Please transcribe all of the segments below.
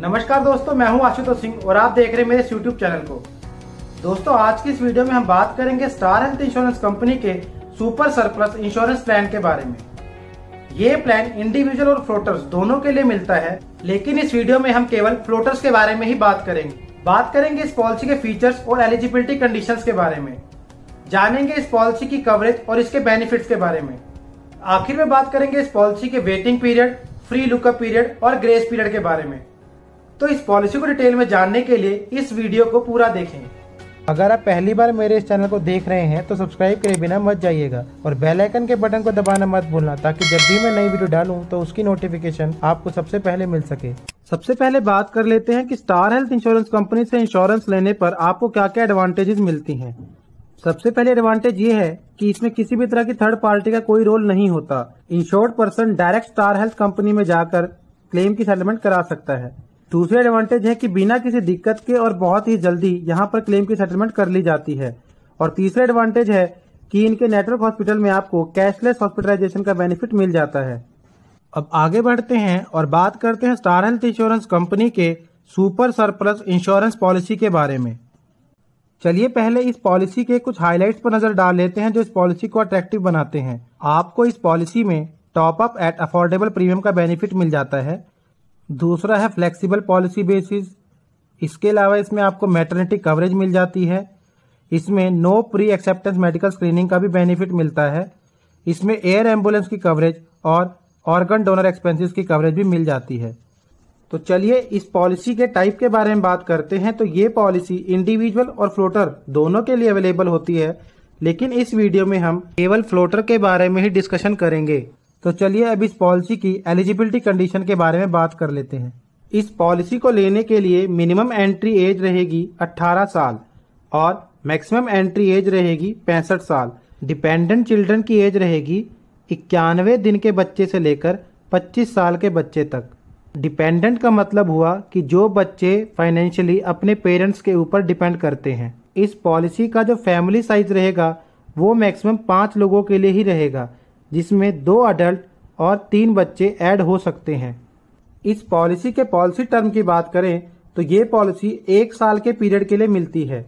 नमस्कार दोस्तों मैं हूं आशुतोष सिंह और आप देख रहे हैं मेरे यूट्यूब चैनल को दोस्तों आज की इस वीडियो में हम बात करेंगे स्टार हेल्थ इंश्योरेंस कंपनी के सुपर सरप्लस इंश्योरेंस प्लान के बारे में ये प्लान इंडिविजुअल और फ्लोटर्स दोनों के लिए मिलता है लेकिन इस वीडियो में हम केवल फ्लोटर्स के बारे में ही बात करेंगे बात करेंगे इस पॉलिसी के फीचर्स और एलिजिबिलिटी कंडीशंस के बारे में जानेंगे इस पॉलिसी की कवरेज और इसके बेनिफिट्स के बारे में आखिर में बात करेंगे इस पॉलिसी के waiting period free lookup period और ग्रेस पीरियड के बारे में तो इस पॉलिसी को डिटेल में जानने के लिए इस वीडियो को पूरा देखें अगर आप पहली बार मेरे इस चैनल को देख रहे हैं तो सब्सक्राइब करे बिना मत जाइएगा और बेल आइकन के बटन को दबाना मत भूलना ताकि जब भी मैं नई वीडियो डालूं तो उसकी नोटिफिकेशन आपको सबसे पहले मिल सके सबसे पहले बात कर लेते हैं कि स्टार हेल्थ इंश्योरेंस कंपनी से इंश्योरेंस लेने पर आपको क्या क्या एडवांटेजेस मिलती है सबसे पहले एडवांटेज ये है कि इसमें किसी भी तरह की थर्ड पार्टी का कोई रोल नहीं होता insured person direct Star Health company में जाकर क्लेम की सेटलमेंट करा सकता है दूसरे एडवांटेज है कि बिना किसी दिक्कत के और बहुत ही जल्दी यहाँ पर क्लेम की सेटलमेंट कर ली जाती है और तीसरा एडवांटेज है कि इनके नेटवर्क हॉस्पिटल में आपको कैशलेस हॉस्पिटलाइजेशन का बेनिफिट मिल जाता है अब आगे बढ़ते हैं और बात करते हैं स्टार हेल्थ इंश्योरेंस कंपनी के सुपर सरप्लस इंश्योरेंस पॉलिसी के बारे में चलिए पहले इस पॉलिसी के कुछ हाइलाइट्स पर नज़र डाल लेते हैं जो इस पॉलिसी को अट्रैक्टिव बनाते हैं आपको इस पॉलिसी में top up at affordable premium का बेनिफिट मिल जाता है दूसरा है फ्लेक्सिबल पॉलिसी बेसिस इसके अलावा इसमें आपको मैटरनिटी कवरेज मिल जाती है इसमें no pre acceptance medical screening का भी बेनिफिट मिलता है इसमें एयर एम्बुलेंस की कवरेज और ऑर्गन डोनर एक्सपेंसिस की कवरेज भी मिल जाती है तो चलिए इस पॉलिसी के टाइप के बारे में बात करते हैं तो ये पॉलिसी इंडिविजुअल और फ्लोटर दोनों के लिए अवेलेबल होती है लेकिन इस वीडियो में हम केवल फ्लोटर के बारे में ही डिस्कशन करेंगे तो चलिए अब इस पॉलिसी की एलिजिबिलिटी कंडीशन के बारे में बात कर लेते हैं इस पॉलिसी को लेने के लिए मिनिमम एंट्री एज रहेगी 18 साल और मैक्सिमम एंट्री एज रहेगी पैंसठ साल डिपेंडेंट चिल्ड्रन की एज रहेगी इक्यानवे दिन के बच्चे से लेकर 25 साल के बच्चे तक डिपेंडेंट का मतलब हुआ कि जो बच्चे फाइनेंशियली अपने पेरेंट्स के ऊपर डिपेंड करते हैं इस पॉलिसी का जो फैमिली साइज रहेगा वो मैक्सिमम पाँच लोगों के लिए ही रहेगा जिसमें दो अडल्ट और तीन बच्चे ऐड हो सकते हैं इस पॉलिसी के पॉलिसी टर्म की बात करें तो ये पॉलिसी एक साल के पीरियड के लिए मिलती है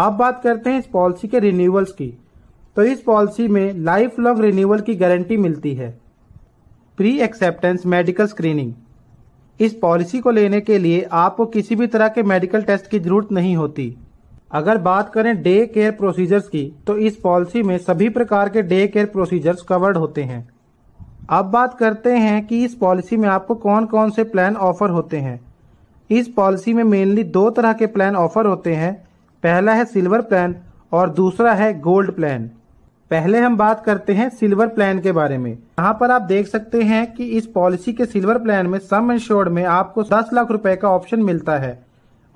अब बात करते हैं इस पॉलिसी के रिन्यूअल्स की तो इस पॉलिसी में लाइफ लॉन्ग रिन्यूअल की गारंटी मिलती है प्री एक्सेप्टेंस मेडिकल स्क्रीनिंग इस पॉलिसी को लेने के लिए आपको किसी भी तरह के मेडिकल टेस्ट की जरूरत नहीं होती अगर बात करें डे केयर प्रोसीजर्स की तो इस पॉलिसी में सभी प्रकार के डे केयर प्रोसीजर्स कवर्ड होते हैं अब बात करते हैं कि इस पॉलिसी में आपको कौन कौन से प्लान ऑफर होते हैं इस पॉलिसी में मेनली दो तरह के प्लान ऑफर होते हैं पहला है सिल्वर प्लान और दूसरा है गोल्ड प्लान पहले हम बात करते हैं सिल्वर प्लान के बारे में यहाँ पर आप देख सकते हैं कि इस पॉलिसी के सिल्वर प्लान में सम इंश्योर्ड में आपको 10 लाख रुपए का ऑप्शन मिलता है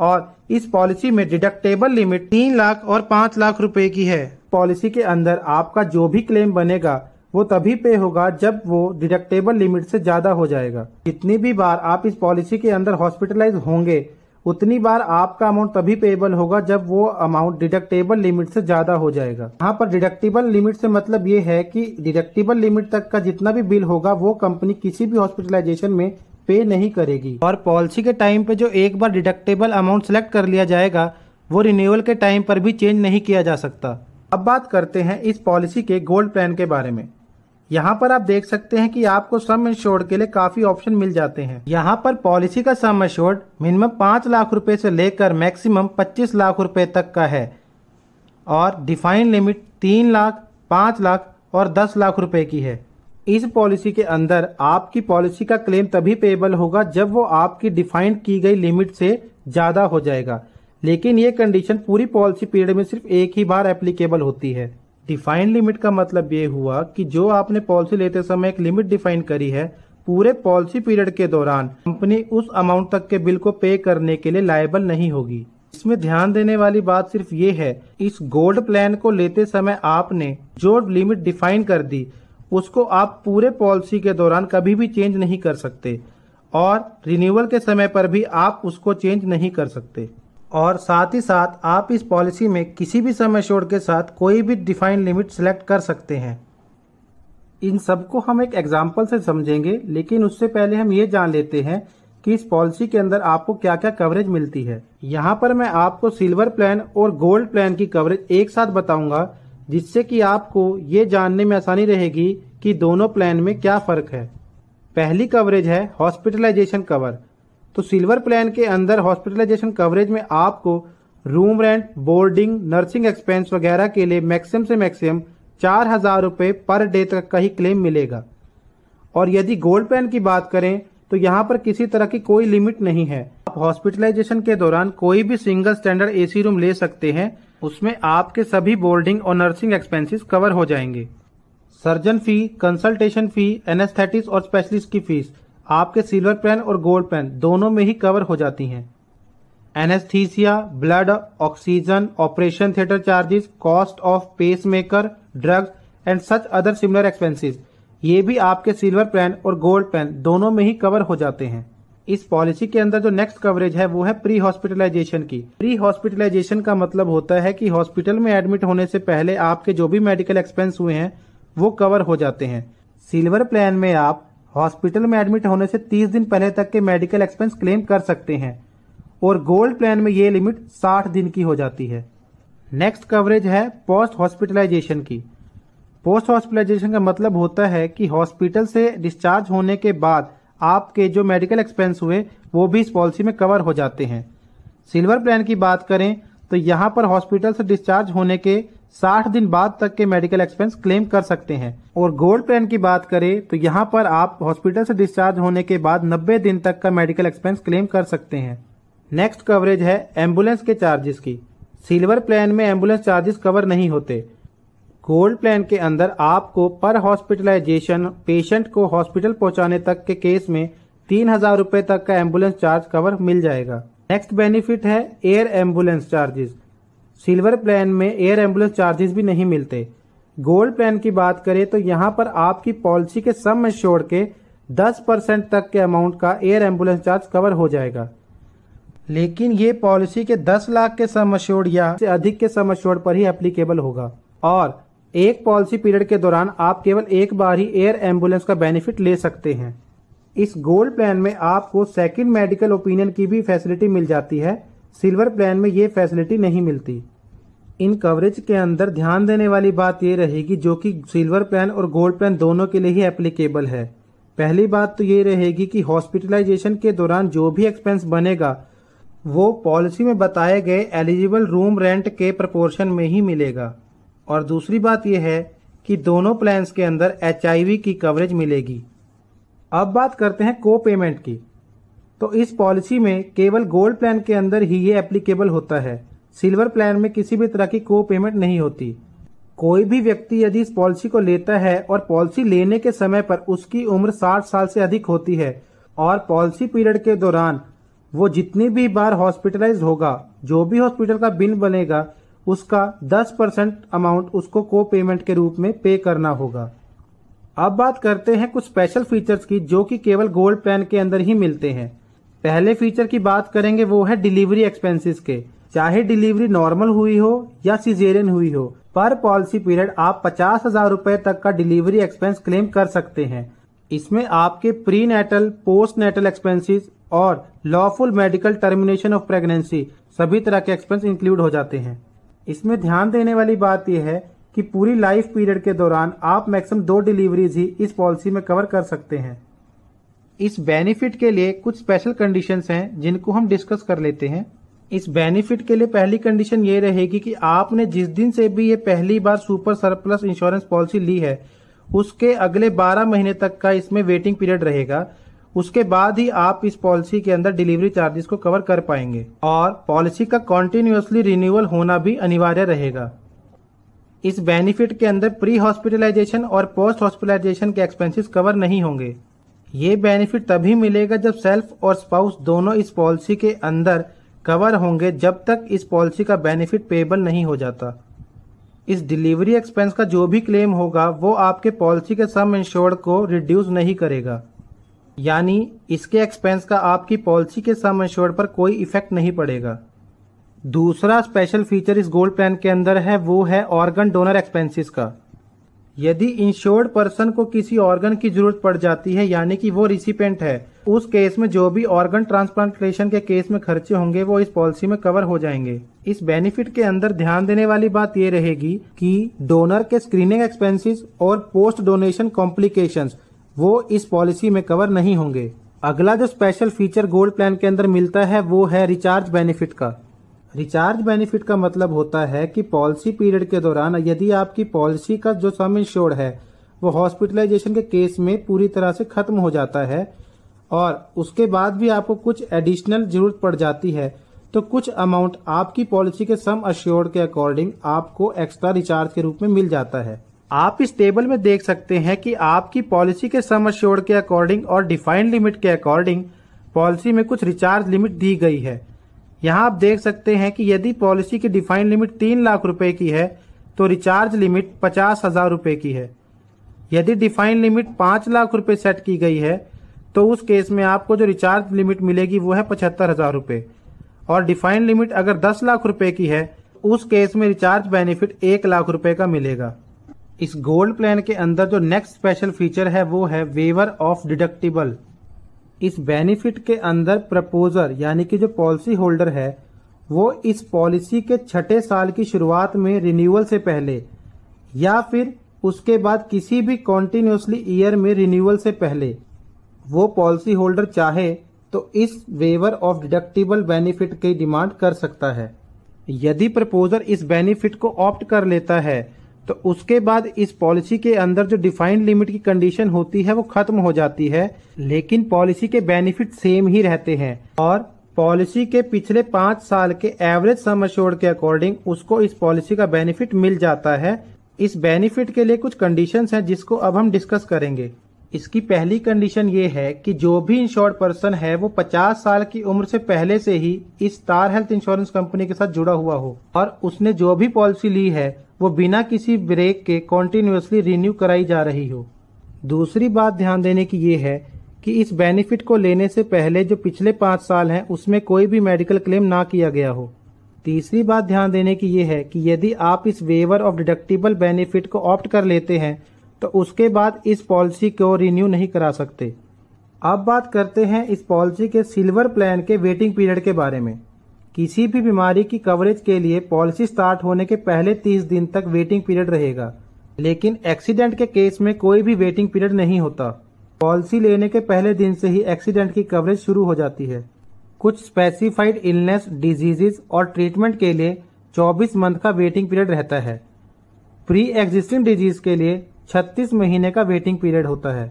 और इस पॉलिसी में डिडक्टेबल लिमिट तीन लाख और पाँच लाख रुपए की है पॉलिसी के अंदर आपका जो भी क्लेम बनेगा वो तभी पे होगा जब वो डिडक्टेबल लिमिट से ज़्यादा हो जाएगा जितनी भी बार आप इस पॉलिसी के अंदर हॉस्पिटलाइज होंगे उतनी बार आपका अमाउंट तभी पेबल होगा जब वो अमाउंट डिडक्टेबल लिमिट से ज़्यादा हो जाएगा यहाँ पर डिडक्टेबल लिमिट से मतलब ये है कि डिडक्टेबल लिमिट तक का जितना भी बिल होगा वो कंपनी किसी भी हॉस्पिटलाइजेशन में पे नहीं करेगी और पॉलिसी के टाइम पे जो एक बार डिडक्टेबल अमाउंट सेलेक्ट कर लिया जाएगा वो रिन्यूअल के टाइम पर भी चेंज नहीं किया जा सकता अब बात करते हैं इस पॉलिसी के गोल्ड प्लान के बारे में यहाँ पर आप देख सकते हैं कि आपको सम इंश्योर्ड के लिए काफी ऑप्शन मिल जाते हैं यहाँ पर पॉलिसी का सम इंश्योर्ड मिनिमम पाँच लाख रुपए से लेकर मैक्सिमम पच्चीस लाख रुपए तक का है और डिफाइन लिमिट तीन लाख पाँच लाख और दस लाख रुपए की है इस पॉलिसी के अंदर आपकी पॉलिसी का क्लेम तभी पेबल होगा जब वो आपकी डिफाइंड की गई लिमिट से ज़्यादा हो जाएगा लेकिन ये कंडीशन पूरी पॉलिसी पीरियड में सिर्फ एक ही बार एप्लीकेबल होती है डिफाइंड लिमिट का मतलब ये हुआ कि जो आपने पॉलिसी लेते समय एक लिमिट डिफाइन करी है पूरे पॉलिसी पीरियड के दौरान कंपनी उस अमाउंट तक के बिल को पे करने के लिए लायबल नहीं होगी इसमें ध्यान देने वाली बात सिर्फ ये है इस गोल्ड प्लान को लेते समय आपने जो लिमिट डिफाइन कर दी उसको आप पूरे पॉलिसी के दौरान कभी भी चेंज नहीं कर सकते और रिन्यूअल के समय पर भी आप उसको चेंज नहीं कर सकते और साथ ही साथ आप इस पॉलिसी में किसी भी समय शोर के साथ कोई भी डिफाइन लिमिट सेलेक्ट कर सकते हैं इन सबको हम एक एग्जाम्पल से समझेंगे लेकिन उससे पहले हम ये जान लेते हैं कि इस पॉलिसी के अंदर आपको क्या क्या कवरेज मिलती है यहाँ पर मैं आपको सिल्वर प्लान और गोल्ड प्लान की कवरेज एक साथ बताऊंगा जिससे कि आपको ये जानने में आसानी रहेगी कि दोनों प्लान में क्या फ़र्क है पहली कवरेज है हॉस्पिटलाइजेशन कवर तो सिल्वर प्लान के अंदर हॉस्पिटलाइजेशन कवरेज में आपको room rent boarding nursing expense वगैरह के लिए मैक्सिमम से मैक्सिमम चार हज़ार रुपये पर डे तक का ही क्लेम मिलेगा और यदि गोल्ड प्लान की बात करें तो यहाँ पर किसी तरह की कोई लिमिट नहीं है आप हॉस्पिटलाइजेशन के दौरान कोई भी सिंगल स्टैंडर्ड एसी रूम ले सकते हैं उसमें आपके सभी बोर्डिंग और नर्सिंग एक्सपेंसेस कवर हो जाएंगे surgeon fee consultation fee anaesthetist और स्पेशलिस्ट की फीस आपके सिल्वर पेन और गोल्ड पेन दोनों में ही कवर हो जाती हैं anaesthesia blood oxygen operation theatre charges cost of pacemaker drugs and such other similar expenses ये भी आपके सिल्वर पेन और गोल्ड पेन दोनों में ही कवर हो जाते हैं इस पॉलिसी के अंदर जो नेक्स्ट कवरेज है वो है प्री हॉस्पिटलाइजेशन की प्री हॉस्पिटलाइजेशन का मतलब होता है कि हॉस्पिटल में एडमिट होने से पहले आपके जो भी मेडिकल एक्सपेंस हुए हैं वो कवर हो जाते हैं सिल्वर प्लान में आप हॉस्पिटल में एडमिट होने से 30 दिन पहले तक के मेडिकल एक्सपेंस क्लेम कर सकते हैं और गोल्ड प्लान में ये लिमिट 60 दिन की हो जाती है नेक्स्ट कवरेज है पोस्ट हॉस्पिटलाइजेशन की पोस्ट हॉस्पिटलाइजेशन का मतलब होता है कि हॉस्पिटल से डिस्चार्ज होने के बाद आपके जो मेडिकल एक्सपेंस हुए वो भी इस पॉलिसी में कवर हो जाते हैं सिल्वर प्लान की बात करें तो यहाँ पर हॉस्पिटल से डिस्चार्ज होने के 60 दिन बाद तक के मेडिकल एक्सपेंस क्लेम कर सकते हैं और गोल्ड प्लान की बात करें तो यहाँ पर आप हॉस्पिटल से डिस्चार्ज होने के बाद 90 दिन तक का मेडिकल एक्सपेंस क्लेम कर सकते हैं नेक्स्ट कवरेज है एम्बुलेंस के चार्जेस की सिल्वर प्लान में एम्बुलेंस चार्जेस कवर नहीं होते गोल्ड प्लान के अंदर आपको पर हॉस्पिटलाइजेशन पेशेंट को हॉस्पिटल पहुंचाने तक के केस में तीन हजार रूपए तक का एम्बुलेंस चार्ज कवर मिल जाएगा नेक्स्ट बेनिफिट है air ambulance charges silver plan में एयर एम्बुलेंस चार्जेस भी नहीं मिलते गोल्ड प्लान की बात करें तो यहाँ पर आपकी पॉलिसी के सम छोड़ के दस परसेंट तक के अमाउंट का एयर एम्बुलेंस चार्ज कवर हो जाएगा लेकिन ये पॉलिसी के 10 लाख के सम या से अधिक के सम पर ही एप्लीकेबल होगा और एक पॉलिसी पीरियड के दौरान आप केवल एक बार ही एयर एम्बुलेंस का बेनिफिट ले सकते हैं इस गोल्ड प्लान में आपको सेकंड मेडिकल ओपिनियन की भी फैसिलिटी मिल जाती है सिल्वर प्लान में ये फैसिलिटी नहीं मिलती इन कवरेज के अंदर ध्यान देने वाली बात यह रहेगी जो कि सिल्वर प्लान और गोल्ड प्लान दोनों के लिए ही एप्लीकेबल है पहली बात तो ये रहेगी कि हॉस्पिटलाइजेशन के दौरान जो भी एक्सपेंस बनेगा वो पॉलिसी में बताए गए एलिजिबल रूम रेंट के प्रपोर्शन में ही मिलेगा और दूसरी बात यह है कि दोनों प्लान्स के अंदर एच की कवरेज मिलेगी अब बात करते हैं को पेमेंट की तो इस पॉलिसी में केवल गोल्ड प्लान के अंदर ही ये एप्लीकेबल होता है सिल्वर प्लान में किसी भी तरह की को पेमेंट नहीं होती कोई भी व्यक्ति यदि इस पॉलिसी को लेता है और पॉलिसी लेने के समय पर उसकी उम्र 60 साल से अधिक होती है और पॉलिसी पीरियड के दौरान वो जितनी भी बार हॉस्पिटलाइज होगा जो भी हॉस्पिटल का बिल बनेगा उसका 10 परसेंट अमाउंट उसको को पेमेंट के रूप में पे करना होगा अब बात करते हैं कुछ स्पेशल फीचर्स की जो कि केवल गोल्ड प्लान के अंदर ही मिलते हैं पहले फीचर की बात करेंगे वो है डिलीवरी एक्सपेंसेस के चाहे डिलीवरी नॉर्मल हुई हो या सीजेरियन हुई हो पर पॉलिसी पीरियड आप पचास हजार रूपए तक का डिलीवरी एक्सपेंस क्लेम कर सकते हैं इसमें आपके prenatal postnatal expenses और lawful medical termination of pregnancy सभी तरह के एक्सपेंस इंक्लूड हो जाते हैं इसमें ध्यान देने वाली बात यह है कि पूरी लाइफ पीरियड के दौरान आप मैक्सिमम दो डिलीवरीज ही इस पॉलिसी में कवर कर सकते हैं इस बेनिफिट के लिए कुछ स्पेशल कंडीशंस हैं जिनको हम डिस्कस कर लेते हैं इस बेनिफिट के लिए पहली कंडीशन ये रहेगी कि आपने जिस दिन से भी ये पहली बार सुपर सरप्लस इंश्योरेंस पॉलिसी ली है उसके अगले 12 महीने तक का इसमें वेटिंग पीरियड रहेगा उसके बाद ही आप इस पॉलिसी के अंदर डिलीवरी चार्जेस को कवर कर पाएंगे और पॉलिसी का कॉन्टिन्यूसली रिन्यूअल होना भी अनिवार्य रहेगा इस बेनिफिट के अंदर प्री हॉस्पिटलाइजेशन और पोस्ट हॉस्पिटलाइजेशन के एक्सपेंसेस कवर नहीं होंगे ये बेनिफिट तभी मिलेगा जब सेल्फ और स्पाउस दोनों इस पॉलिसी के अंदर कवर होंगे जब तक इस पॉलिसी का बेनिफिट पेबल नहीं हो जाता इस डिलीवरी एक्सपेंस का जो भी क्लेम होगा वो आपके पॉलिसी के सम इंश्योर्ड को रिड्यूस नहीं करेगा यानी इसके एक्सपेंस का आपकी पॉलिसी के सम एश्योर्ड पर कोई इफेक्ट नहीं पड़ेगा दूसरा स्पेशल फीचर इस गोल्ड प्लान के अंदर है वो है ऑर्गन डोनर एक्सपेंसिस का यदि इंश्योर्ड पर्सन को किसी ऑर्गन की जरूरत पड़ जाती है यानी कि वो रिसिपेंट है उस केस में जो भी ऑर्गन ट्रांसप्लांटेशन के केस में खर्चे होंगे वो इस पॉलिसी में कवर हो जाएंगे इस बेनिफिट के अंदर ध्यान देने वाली बात ये रहेगी कि डोनर के स्क्रीनिंग एक्सपेंसेस और पोस्ट डोनेशन कॉम्प्लिकेशंस वो इस पॉलिसी में कवर नहीं होंगे अगला जो स्पेशल फीचर गोल्ड प्लान के अंदर मिलता है वो है रिचार्ज बेनिफिट का रिचार्ज बेनिफिट का मतलब होता है कि पॉलिसी पीरियड के दौरान यदि आपकी पॉलिसी का जो सम इंश्योर्ड है वो हॉस्पिटलाइजेशन के केस में पूरी तरह से ख़त्म हो जाता है और उसके बाद भी आपको कुछ एडिशनल जरूरत पड़ जाती है तो कुछ अमाउंट आपकी पॉलिसी के सम अश्योर्ड के अकॉर्डिंग आपको एक्स्ट्रा रिचार्ज के रूप में मिल जाता है आप इस टेबल में देख सकते हैं कि आपकी पॉलिसी के सम के अकॉर्डिंग और डिफाइंड लिमिट के अकॉर्डिंग पॉलिसी में कुछ रिचार्ज लिमिट दी गई है यहाँ आप देख सकते हैं कि यदि पॉलिसी की डिफाइंड लिमिट तीन लाख रुपए की है तो रिचार्ज लिमिट पचास हज़ार रुपये की है यदि डिफाइंड लिमिट पाँच लाख रुपये सेट की गई है तो उस केस में आपको जो रिचार्ज लिमिट मिलेगी वो है पचहत्तर हज़ार रुपये और डिफाइंड लिमिट अगर दस लाख रुपये की है उस केस में रिचार्ज बेनिफिट एक लाख रुपये का मिलेगा इस गोल्ड प्लान के अंदर जो नेक्स्ट स्पेशल फीचर है वो है वेवर ऑफ डिडक्टिबल इस बेनिफिट के अंदर प्रपोजर यानी कि जो पॉलिसी होल्डर है वो इस पॉलिसी के छठे साल की शुरुआत में रिन्यूअल से पहले या फिर उसके बाद किसी भी कॉन्टीन्यूसली ईयर में रिन्यूअल से पहले वो पॉलिसी होल्डर चाहे तो इस वेवर ऑफ डिडक्टिबल बेनिफिट की डिमांड कर सकता है यदि प्रपोजर इस बेनिफिट को ऑप्ट कर लेता है तो उसके बाद इस पॉलिसी के अंदर जो डिफाइंड लिमिट की कंडीशन होती है वो खत्म हो जाती है लेकिन पॉलिसी के बेनिफिट सेम ही रहते हैं और पॉलिसी के पिछले पांच साल के एवरेज सम के अकॉर्डिंग उसको इस पॉलिसी का बेनिफिट मिल जाता है इस बेनिफिट के लिए कुछ कंडीशंस हैं जिसको अब हम डिस्कस करेंगे इसकी पहली कंडीशन ये है कि जो भी इंश्योर्ड पर्सन है वो 50 साल की उम्र से पहले से ही इस स्टार हेल्थ इंश्योरेंस कंपनी के साथ जुड़ा हुआ हो और उसने जो भी पॉलिसी ली है वो बिना किसी ब्रेक के कॉन्टिन्यूसली रिन्यू कराई जा रही हो दूसरी बात ध्यान देने की ये है कि इस बेनिफिट को लेने से पहले जो पिछले पांच साल हैं उसमें कोई भी मेडिकल क्लेम ना किया गया हो तीसरी बात ध्यान देने की ये है कि यदि आप इस वेवर ऑफ डिडक्टिबल बेनिफिट को ऑप्ट कर लेते हैं तो उसके बाद इस पॉलिसी को रिन्यू नहीं करा सकते अब बात करते हैं इस पॉलिसी के सिल्वर प्लान के वेटिंग पीरियड के बारे में किसी भी बीमारी की कवरेज के लिए पॉलिसी स्टार्ट होने के पहले तीस दिन तक वेटिंग पीरियड रहेगा लेकिन एक्सीडेंट के केस में कोई भी वेटिंग पीरियड नहीं होता पॉलिसी लेने के पहले दिन से ही एक्सीडेंट की कवरेज शुरू हो जाती है कुछ स्पेसिफाइड इलनेस डिजीजेज और ट्रीटमेंट के लिए 24 मंथ का वेटिंग पीरियड रहता है प्री एग्जिस्टिंग डिजीज के लिए 36 महीने का वेटिंग पीरियड होता है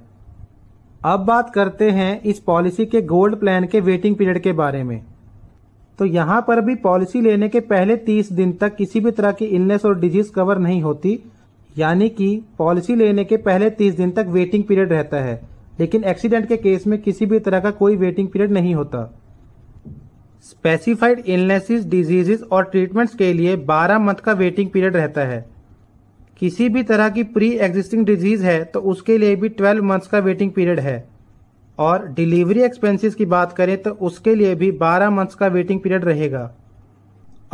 अब बात करते हैं इस पॉलिसी के गोल्ड प्लान के वेटिंग पीरियड के बारे में तो यहाँ पर भी पॉलिसी लेने के पहले 30 दिन तक किसी भी तरह की इलनेस और डिजीज कवर नहीं होती यानी कि पॉलिसी लेने के पहले 30 दिन तक वेटिंग पीरियड रहता है लेकिन एक्सीडेंट के केस में किसी भी तरह का कोई वेटिंग पीरियड नहीं होता स्पेसिफाइड इलनेसिस डिजीजेस और ट्रीटमेंट्स के लिए 12 मंथ का वेटिंग पीरियड रहता है किसी भी तरह की प्री एग्जिस्टिंग डिजीज़ है तो उसके लिए भी ट्वेल्व मंथ्स का वेटिंग पीरियड है और डिलीवरी एक्सपेंसेस की बात करें तो उसके लिए भी 12 मंथ्स का वेटिंग पीरियड रहेगा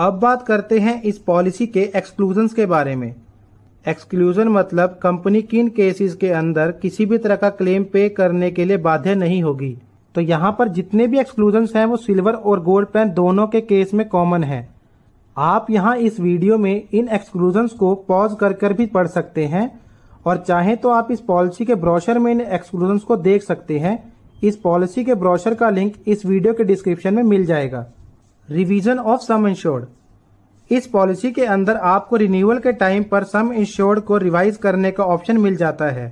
अब बात करते हैं इस पॉलिसी के एक्सक्लूजन के बारे में एक्सक्लूजन मतलब कंपनी किन केसेस के अंदर किसी भी तरह का क्लेम पे करने के लिए बाध्य नहीं होगी तो यहाँ पर जितने भी एक्सक्लूजन हैं वो सिल्वर और गोल्ड पेन दोनों के केस में कॉमन है आप यहाँ इस वीडियो में इन एक्सक्लूजन्स को पॉज कर कर भी पढ़ सकते हैं और चाहें तो आप इस पॉलिसी के ब्रोशर में इन एक्सक्लूजन्स को देख सकते हैं इस पॉलिसी के ब्रोशर का लिंक इस वीडियो के डिस्क्रिप्शन में मिल जाएगा रिवीजन ऑफ सम इंश्योर्ड इस पॉलिसी के अंदर आपको रिन्यूअल के टाइम पर सम इंश्योर्ड को रिवाइज करने का ऑप्शन मिल जाता है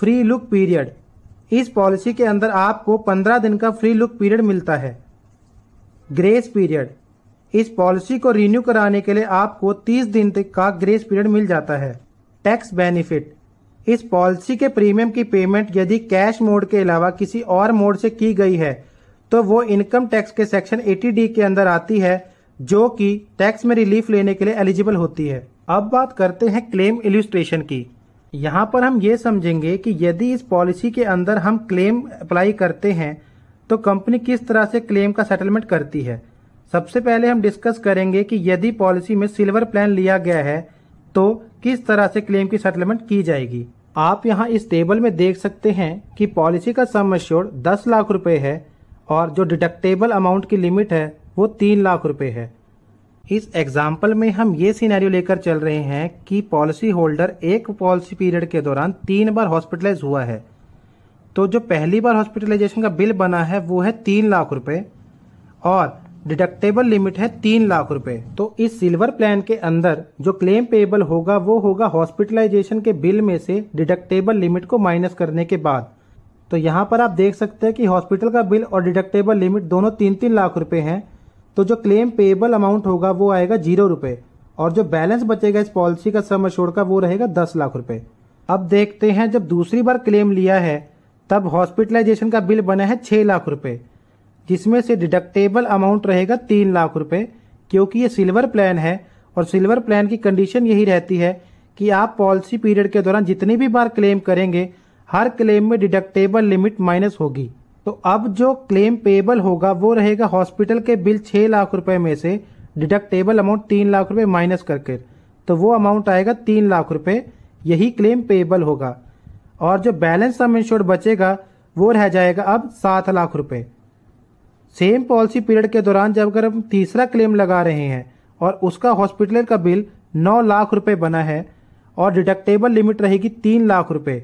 फ्री लुक पीरियड इस पॉलिसी के अंदर आपको 15 दिन का फ्री लुक पीरियड मिलता है ग्रेस पीरियड इस पॉलिसी को रिन्यू कराने के लिए आपको 30 दिन तक का ग्रेस पीरियड मिल जाता है टैक्स बेनिफिट इस पॉलिसी के प्रीमियम की पेमेंट यदि कैश मोड के अलावा किसी और मोड से की गई है तो वो इनकम टैक्स के सेक्शन एटी डी के अंदर आती है जो कि टैक्स में रिलीफ लेने के लिए एलिजिबल होती है अब बात करते हैं क्लेम इलिस्ट्रेशन की यहाँ पर हम ये समझेंगे कि यदि इस पॉलिसी के अंदर हम क्लेम अप्लाई करते हैं तो कंपनी किस तरह से क्लेम का सेटलमेंट करती है सबसे पहले हम डिस्कस करेंगे कि यदि पॉलिसी में सिल्वर प्लान लिया गया है तो किस तरह से क्लेम की सेटलमेंट की जाएगी आप यहाँ इस टेबल में देख सकते हैं कि पॉलिसी का सम मश्योर दस लाख रुपए है और जो डिडक्टेबल अमाउंट की लिमिट है वो तीन लाख रुपए है इस एग्जाम्पल में हम ये सीनारियो लेकर चल रहे हैं कि पॉलिसी होल्डर एक पॉलिसी पीरियड के दौरान तीन बार हॉस्पिटलाइज हुआ है तो जो पहली बार हॉस्पिटलाइजेशन का बिल बना है वो है तीन लाख रुपए और डिडक्टेबल लिमिट है तीन लाख रुपए तो इस सिल्वर प्लान के अंदर जो क्लेम पेबल होगा वो होगा हॉस्पिटलाइजेशन के बिल में से डिडक्टेबल लिमिट को माइनस करने के बाद तो यहाँ पर आप देख सकते हैं कि हॉस्पिटल का बिल और डिडक्टेबल लिमिट दोनों तीन तीन लाख रुपए हैं तो जो क्लेम पेबल अमाउंट होगा वो आएगा जीरो रुपए और जो बैलेंस बचेगा इस पॉलिसी का सम अशोर का वो रहेगा दस लाख रुपए अब देखते हैं जब दूसरी बार क्लेम लिया है तब हॉस्पिटलाइजेशन का बिल बना है छह लाख रुपये जिसमें से डिडक्टेबल अमाउंट रहेगा तीन लाख रुपये क्योंकि ये सिल्वर प्लान है और सिल्वर प्लान की कंडीशन यही रहती है कि आप पॉलिसी पीरियड के दौरान जितनी भी बार क्लेम करेंगे हर क्लेम में डिडक्टेबल लिमिट माइनस होगी तो अब जो क्लेम पेबल होगा वो रहेगा हॉस्पिटल के बिल छः लाख रुपये में से डिडक्टेबल अमाउंट तीन लाख रुपये माइनस करके तो वो अमाउंट आएगा तीन लाख रुपये यही क्लेम पेबल होगा और जो बैलेंस सम इंश्योर्ड बचेगा वो रह जाएगा अब सात लाख रुपये सेम पॉलिसी पीरियड के दौरान जब अगर हम तीसरा क्लेम लगा रहे हैं और उसका हॉस्पिटल का बिल नौ लाख रुपये बना है और डिडक्टेबल लिमिट रहेगी तीन लाख रुपये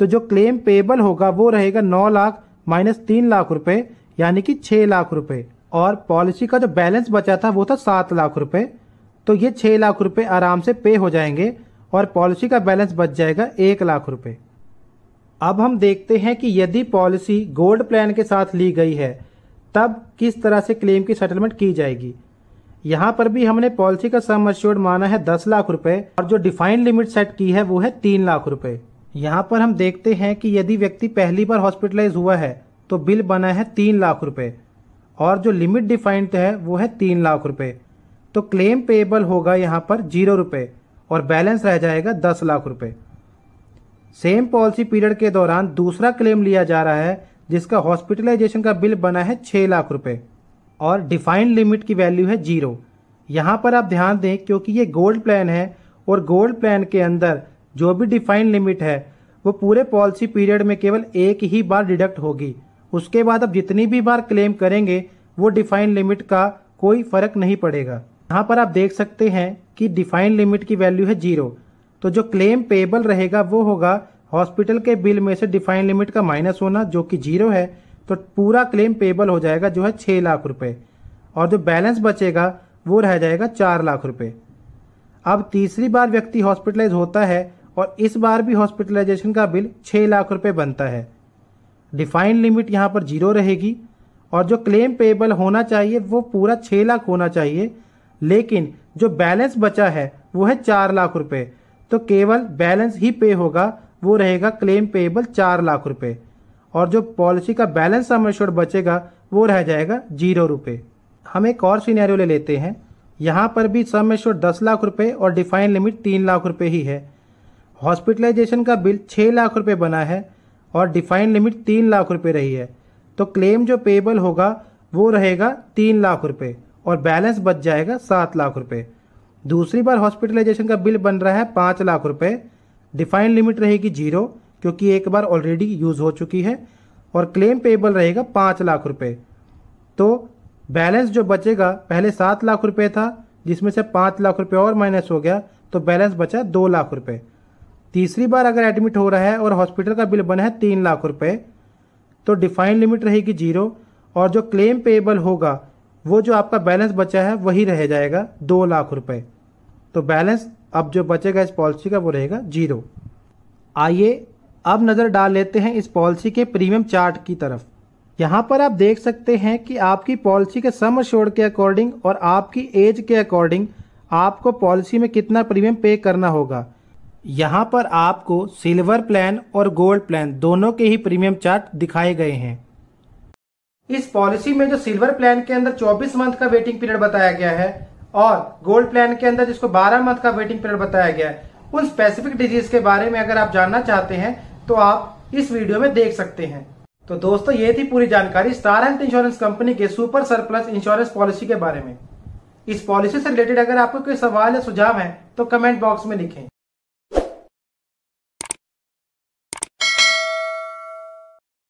तो जो क्लेम पेबल होगा वो रहेगा नौ लाख माइनस तीन लाख रुपये यानी कि छः लाख रुपये और पॉलिसी का जो बैलेंस बचा था वो था सात लाख रुपये तो ये छः लाख रुपये आराम से पे हो जाएंगे और पॉलिसी का बैलेंस बच जाएगा एक लाख रुपये अब हम देखते हैं कि यदि पॉलिसी गोल्ड प्लान के साथ ली गई है तब किस तरह से क्लेम की सेटलमेंट की जाएगी यहाँ पर भी हमने पॉलिसी का सम अश्योर्ड माना है दस लाख रुपए और जो डिफाइंड लिमिट सेट की है वो है तीन लाख रुपए यहाँ पर हम देखते हैं कि यदि व्यक्ति पहली बार हॉस्पिटलाइज हुआ है तो बिल बना है तीन लाख रुपए और जो लिमिट डिफाइंड है वो है तीन लाख रुपए तो क्लेम पेएबल होगा यहाँ पर जीरो रुपये और बैलेंस रह जाएगा दस लाख रुपये सेम पॉलिसी पीरियड के दौरान दूसरा क्लेम लिया जा रहा है जिसका हॉस्पिटलाइजेशन का बिल बना है छः लाख रुपये और डिफाइंड लिमिट की वैल्यू है जीरो यहाँ पर आप ध्यान दें क्योंकि ये गोल्ड प्लान है और गोल्ड प्लान के अंदर जो भी डिफाइंड लिमिट है वो पूरे पॉलिसी पीरियड में केवल एक ही बार डिडक्ट होगी उसके बाद आप जितनी भी बार क्लेम करेंगे वो डिफाइंड लिमिट का कोई फ़र्क नहीं पड़ेगा यहाँ पर आप देख सकते हैं कि डिफाइंड लिमिट की वैल्यू है जीरो तो जो क्लेम पेबल रहेगा वो होगा हॉस्पिटल के बिल में से डिफाइन लिमिट का माइनस होना जो कि जीरो है तो पूरा क्लेम पेबल हो जाएगा जो है छः लाख रुपये और जो बैलेंस बचेगा वो रह जाएगा चार लाख रुपये अब तीसरी बार व्यक्ति हॉस्पिटलाइज होता है और इस बार भी हॉस्पिटलाइजेशन का बिल छः लाख रुपये बनता है डिफाइन लिमिट यहाँ पर जीरो रहेगी और जो क्लेम पेबल होना चाहिए वो पूरा छः लाख होना चाहिए लेकिन जो बैलेंस बचा है वो है चार लाख रुपये तो केवल बैलेंस ही पे होगा वो रहेगा क्लेम पेएबल चार लाख रुपये और जो पॉलिसी का बैलेंस सम एश्योर्ड बचेगा वो रह जाएगा जीरो रुपये हम एक और सीनैरियो ले लेते हैं यहाँ पर भी सम एश्योर्ड दस लाख रुपये और डिफाइन लिमिट तीन लाख रुपये ही है हॉस्पिटलाइजेशन का बिल छः लाख रुपये बना है और डिफाइन लिमिट तीन लाख रुपये रही है तो क्लेम जो पेएबल होगा वो रहेगा तीन लाख रुपये और बैलेंस बच जाएगा सात लाख रुपये दूसरी बार हॉस्पिटलाइजेशन का बिल बन रहा है पाँच लाख रुपये डिफाइंड लिमिट रहेगी जीरो क्योंकि एक बार ऑलरेडी यूज़ हो चुकी है और क्लेम पेबल रहेगा पाँच लाख रुपये तो बैलेंस जो बचेगा पहले सात लाख रुपये था जिसमें से पाँच लाख रुपये और माइनस हो गया तो बैलेंस बचा दो लाख रुपये तीसरी बार अगर एडमिट हो रहा है और हॉस्पिटल का बिल बना है तीन लाख रुपये तो डिफाइन लिमिट रहेगी जीरो और जो क्लेम पेएबल होगा वो जो आपका बैलेंस बचा है वही रह जाएगा दो लाख रुपये तो बैलेंस अब जो बचेगा इस पॉलिसी का वो रहेगा जीरो आइए अब नज़र डाल लेते हैं इस पॉलिसी के प्रीमियम चार्ट की तरफ यहाँ पर आप देख सकते हैं कि आपकी पॉलिसी के सम शोर के अकॉर्डिंग और आपकी एज के अकॉर्डिंग आपको पॉलिसी में कितना प्रीमियम पे करना होगा यहाँ पर आपको सिल्वर प्लान और गोल्ड प्लान दोनों के ही प्रीमियम चार्ट दिखाए गए हैं इस पॉलिसी में जो सिल्वर प्लान के अंदर 24 मंथ का वेटिंग पीरियड बताया गया है और गोल्ड प्लान के अंदर जिसको 12 मंथ का वेटिंग पीरियड बताया गया है उन स्पेसिफिक डिजीज के बारे में अगर आप जानना चाहते हैं तो आप इस वीडियो में देख सकते हैं तो दोस्तों ये थी पूरी जानकारी स्टार हेल्थ इंश्योरेंस कंपनी के सुपर सरप्लस इंश्योरेंस पॉलिसी के बारे में इस पॉलिसी से रिलेटेड अगर आपको कोई सवाल या सुझाव है तो कमेंट बॉक्स में लिखें